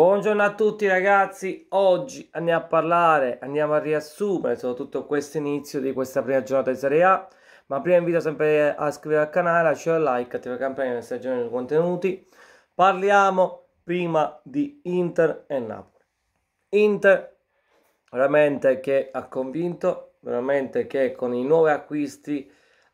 Buongiorno a tutti ragazzi, oggi andiamo a parlare, andiamo a riassumere soprattutto questo inizio di questa prima giornata di Serie A, ma prima invito sempre a iscrivervi al canale, a lasciare like, attivare la campanella per stagione dei contenuti. Parliamo prima di Inter e Napoli. Inter veramente che ha convinto, veramente che con i nuovi acquisti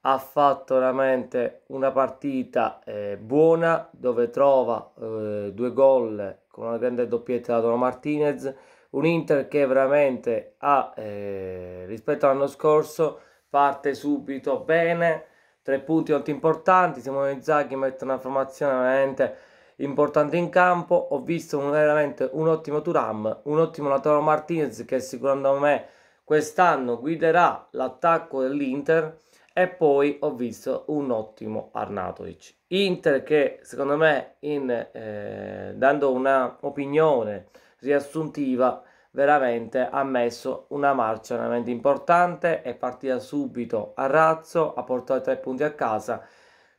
ha fatto veramente una partita eh, buona dove trova eh, due gol con una grande doppietta da Dono Martinez, un Inter che veramente ha, eh, rispetto all'anno scorso, parte subito bene, tre punti molto importanti, Simone Inzaghi mette una formazione veramente importante in campo, ho visto un, veramente un ottimo Turam, un ottimo Lautaro Martinez che secondo me quest'anno guiderà l'attacco dell'Inter, e poi ho visto un ottimo Arnatovic. Inter che secondo me, in, eh, dando un'opinione riassuntiva, veramente ha messo una marcia veramente importante, è partita subito a razzo, ha portato tre punti a casa,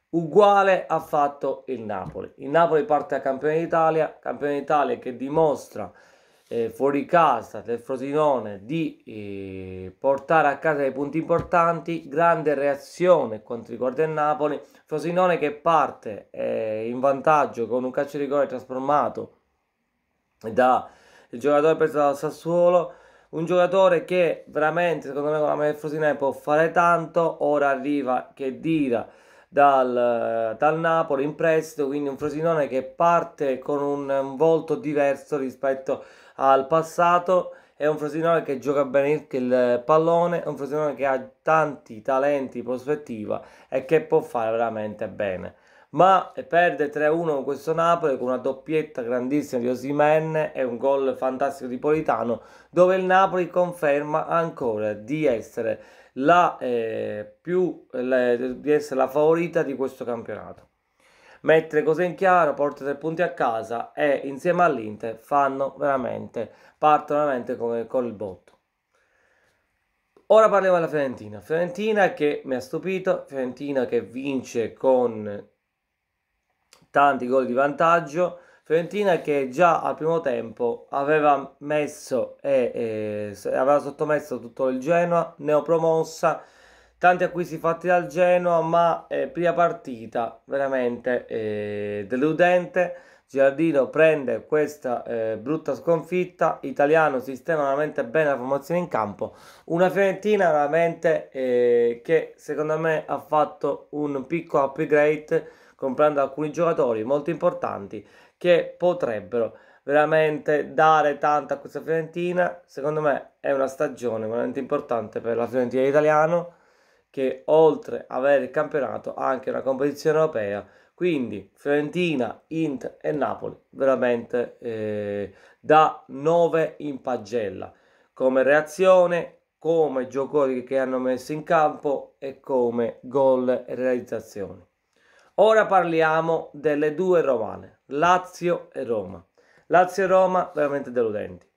uguale ha fatto il Napoli. Il Napoli parte a campione d'Italia, campione d'Italia che dimostra eh, fuori casa del Frosinone di eh, portare a casa dei punti importanti, grande reazione quanto riguarda il Napoli, Frosinone che parte eh, in vantaggio con un calcio di rigore trasformato da il giocatore preso dal Sassuolo, un giocatore che veramente secondo me con la maglia del Frosinone può fare tanto, ora arriva che dira dal, dal, Napoli in prestito, quindi un Frosinone che parte con un, un volto diverso rispetto al passato, è un Frosinone che gioca bene il pallone, è un Frosinone che ha tanti talenti in prospettiva e che può fare veramente bene ma perde 3-1 con questo Napoli con una doppietta grandissima di Osimen e un gol fantastico di Politano dove il Napoli conferma ancora di essere la, eh, più, le, di essere la favorita di questo campionato. Mettere cose in chiaro, porta tre punti a casa e insieme all'Inter fanno veramente, partono veramente con, con il botto. Ora parliamo della Fiorentina. Fiorentina che mi ha stupito, Fiorentina che vince con tanti gol di vantaggio. Fiorentina che già al primo tempo aveva messo e eh, aveva sottomesso tutto il Genoa, neopromossa, tanti acquisti fatti dal Genoa, ma eh, prima partita veramente eh, deludente. Giardino prende questa eh, brutta sconfitta, Italiano sistema veramente bene la formazione in campo, una Fiorentina veramente eh, che secondo me ha fatto un piccolo upgrade comprando alcuni giocatori molto importanti che potrebbero veramente dare tanto a questa Fiorentina. Secondo me è una stagione veramente importante per la Fiorentina italiana che oltre ad avere il campionato ha anche una competizione europea. Quindi Fiorentina, Inter e Napoli veramente eh, da 9 in pagella come reazione, come giocatori che hanno messo in campo e come gol e realizzazioni. Ora parliamo delle due romane, Lazio e Roma. Lazio e Roma veramente deludenti.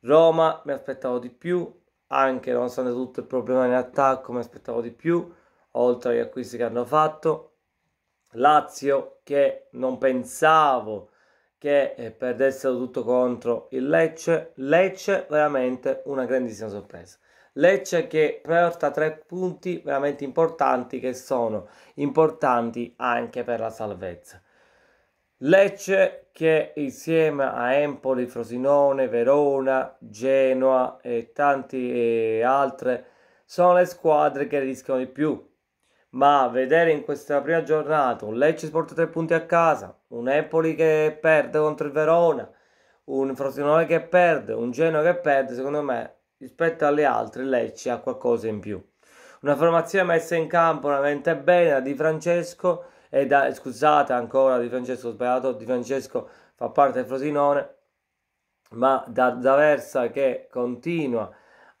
Roma mi aspettavo di più, anche nonostante tutto il problema in attacco mi aspettavo di più, oltre agli acquisti che hanno fatto. Lazio che non pensavo che eh, perdessero tutto contro il Lecce. Lecce veramente una grandissima sorpresa. Lecce che porta tre punti veramente importanti che sono importanti anche per la salvezza. Lecce che insieme a Empoli, Frosinone, Verona, Genoa e tante altre sono le squadre che rischiano di più. Ma vedere in questa prima giornata un Lecce porta tre punti a casa, un Empoli che perde contro il Verona, un Frosinone che perde, un Genoa che perde, secondo me rispetto alle altre Lecce ha qualcosa in più. Una formazione messa in campo una mente bene da Di Francesco e da, scusate ancora Di Francesco sbagliato, Di Francesco fa parte del Frosinone, ma da, Zaversa che continua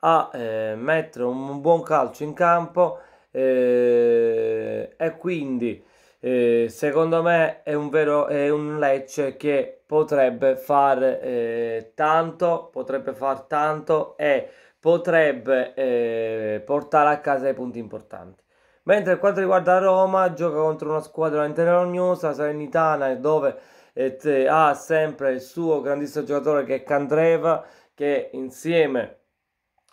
a eh, mettere un buon calcio in campo eh, e quindi eh, secondo me è un vero è un Lecce che potrebbe fare eh, tanto, potrebbe far tanto e potrebbe eh, portare a casa dei punti importanti. Mentre per quanto riguarda Roma, gioca contro una squadra interognosa, Salernitana, dove eh, ha sempre il suo grandissimo giocatore che è Candreva, che insieme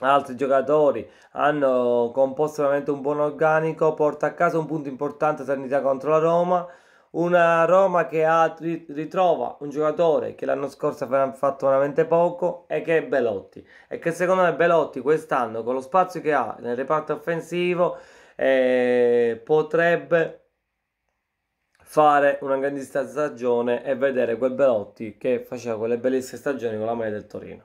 altri giocatori hanno composto veramente un buon organico, porta a casa un punto importante Sanità contro la Roma, una Roma che ha, ritrova un giocatore che l'anno scorso aveva fatto veramente poco e che è Belotti e che secondo me Belotti quest'anno con lo spazio che ha nel reparto offensivo eh, potrebbe fare una grandissima stagione e vedere quel Belotti che faceva quelle bellissime stagioni con la maglia del Torino.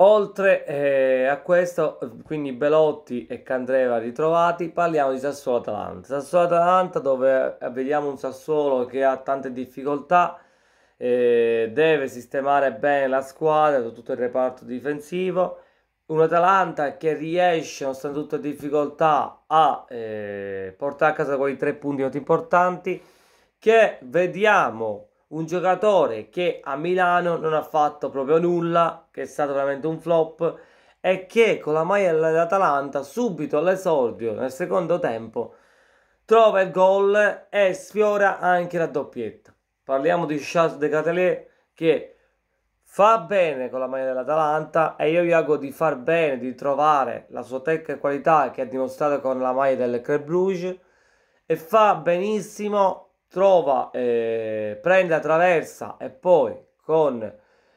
Oltre eh, a questo, quindi Belotti e Candreva ritrovati, parliamo di Sassuolo-Atalanta. Sassuolo-Atalanta dove eh, vediamo un Sassuolo che ha tante difficoltà, eh, deve sistemare bene la squadra, tutto il reparto difensivo. Un Atalanta che riesce, nonostante tutte le difficoltà, a eh, portare a casa quei tre punti molto importanti che vediamo un giocatore che a Milano non ha fatto proprio nulla, che è stato veramente un flop e che con la maglia dell'Atalanta subito all'esordio nel secondo tempo trova il gol e sfiora anche la doppietta. Parliamo di Charles De Catelier che fa bene con la maglia dell'Atalanta e io vi auguro di far bene, di trovare la sua tecnica e qualità che ha dimostrato con la maglia del Club Bruges e fa benissimo trova, eh, prende la traversa e poi con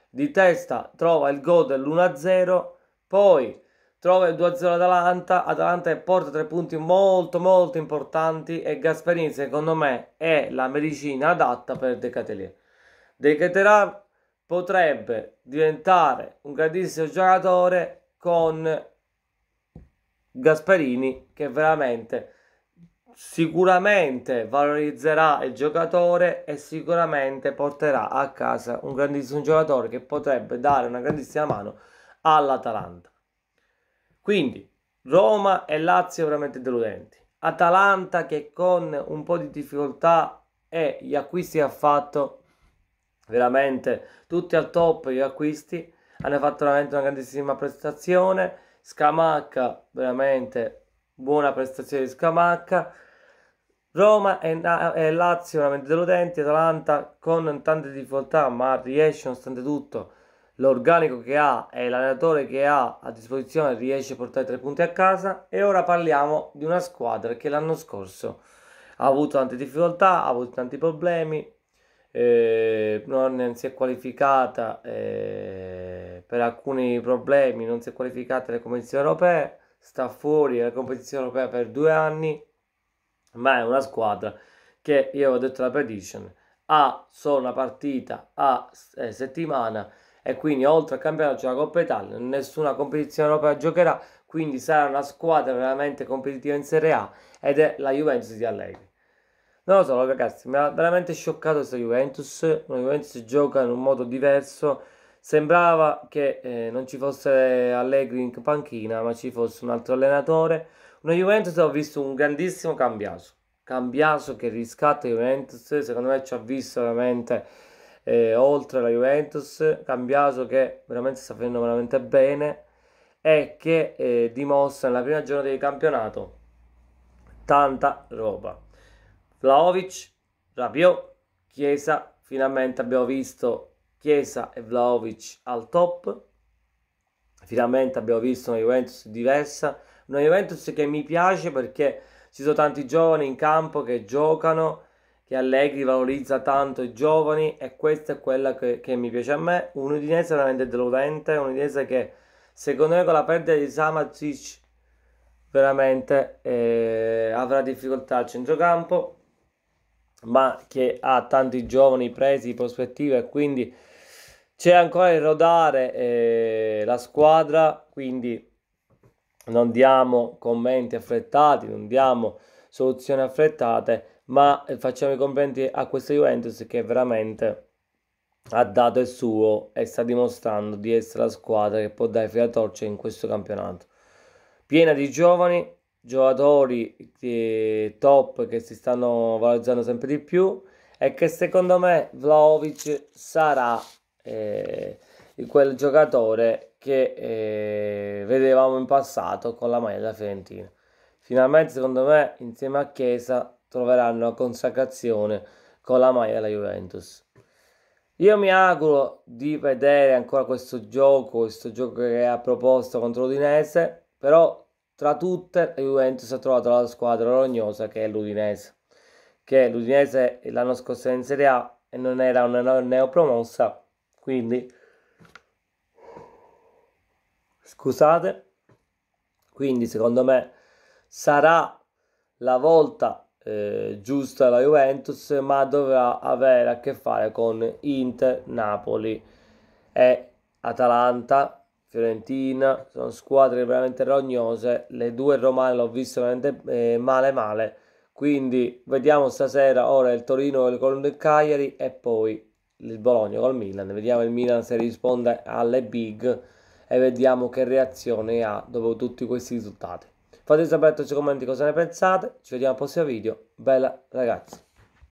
di testa trova il gol dell'1-0, poi trova il 2-0 Atalanta, Atalanta porta tre punti molto molto importanti e Gasperini secondo me è la medicina adatta per De Catelier. potrebbe diventare un grandissimo giocatore con Gasperini che veramente sicuramente valorizzerà il giocatore e sicuramente porterà a casa un grandissimo giocatore che potrebbe dare una grandissima mano all'Atalanta. Quindi Roma e Lazio veramente deludenti. Atalanta che con un po' di difficoltà e gli acquisti che ha fatto veramente tutti al top gli acquisti hanno fatto veramente una grandissima prestazione Scamacca veramente buona prestazione di Scamacca Roma e, e Lazio veramente deludenti, Atalanta con tante difficoltà ma riesce nonostante tutto l'organico che ha e l'allenatore che ha a disposizione riesce a portare tre punti a casa e ora parliamo di una squadra che l'anno scorso ha avuto tante difficoltà, ha avuto tanti problemi, eh, non si è qualificata eh, per alcuni problemi, non si è qualificata alle competizioni europee, sta fuori dalla competizione europea per due anni ma è una squadra che io ho detto la prediction ha solo una partita a eh, settimana e quindi oltre al campionato c'è la Coppa Italia, nessuna competizione europea giocherà, quindi sarà una squadra veramente competitiva in Serie A ed è la Juventus di Allegri. Non lo so ragazzi, mi ha veramente scioccato questa Juventus, la Juventus gioca in un modo diverso, sembrava che eh, non ci fosse Allegri in panchina ma ci fosse un altro allenatore, una Juventus ho visto un grandissimo Cambiaso. Cambiaso che riscatta Juventus, secondo me ci ha visto veramente eh, oltre la Juventus. Cambiaso che veramente sta facendo veramente bene e che eh, dimostra nella prima giornata del campionato tanta roba. Vlaovic, Rabiot, Chiesa, finalmente abbiamo visto Chiesa e Vlaovic al top. Finalmente abbiamo visto una Juventus diversa una Juventus che mi piace perché ci sono tanti giovani in campo che giocano, che Allegri valorizza tanto i giovani e questa è quella che, che mi piace a me. Un'Udinese veramente deludente, un'Udinese che secondo me con la perdita di Samazic veramente eh, avrà difficoltà al centrocampo ma che ha tanti giovani presi in prospettiva e quindi c'è ancora il rodare eh, la squadra quindi non diamo commenti affrettati, non diamo soluzioni affrettate, ma eh, facciamo i complimenti a questa Juventus che veramente ha dato il suo e sta dimostrando di essere la squadra che può dare fila torce in questo campionato. Piena di giovani, giocatori eh, top che si stanno valorizzando sempre di più e che secondo me Vlaovic sarà eh, quel giocatore che eh, vedevamo in passato con la maglia della Fiorentina. Finalmente, secondo me, insieme a Chiesa troveranno la consacrazione con la maglia della Juventus. Io mi auguro di vedere ancora questo gioco, questo gioco che ha proposto contro l'Udinese, però tra tutte la Juventus ha trovato la squadra rognosa che è l'Udinese, che l'Udinese l'anno scorso era in Serie A e non era una neopromossa, quindi Scusate. Quindi secondo me sarà la volta eh, giusta la Juventus, ma dovrà avere a che fare con Inter, Napoli e Atalanta, Fiorentina, sono squadre veramente rognose, le due romane l'ho visto veramente eh, male male, quindi vediamo stasera ora il Torino con il Cagliari e poi il Bologna col Milan, vediamo il Milan se risponde alle big e vediamo che reazione ha dopo tutti questi risultati. Fate sapere nei commenti cosa ne pensate, ci vediamo al prossimo video, bella ragazzi!